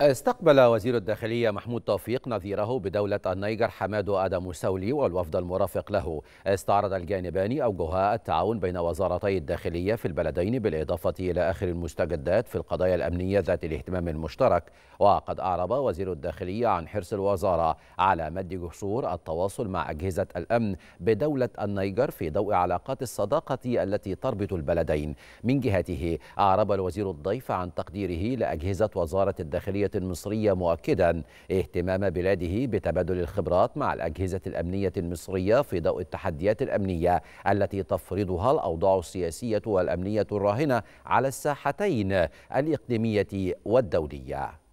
استقبل وزير الداخلية محمود توفيق نظيره بدولة النيجر حمادو آدم سولي والوفد المرافق له استعرض الجانبان أوجه التعاون بين وزارتي الداخلية في البلدين بالإضافة إلى آخر المستجدات في القضايا الأمنية ذات الاهتمام المشترك وقد أعرب وزير الداخلية عن حرص الوزارة على مد جسور التواصل مع أجهزة الأمن بدولة النيجر في ضوء علاقات الصداقة التي تربط البلدين من جهته أعرب الوزير الضيف عن تقديره لأجهزة وزارة الداخلية المصرية مؤكدا اهتمام بلاده بتبادل الخبرات مع الأجهزة الأمنية المصرية في ضوء التحديات الأمنية التي تفرضها الأوضاع السياسية والأمنية الراهنة على الساحتين الإقليمية والدولية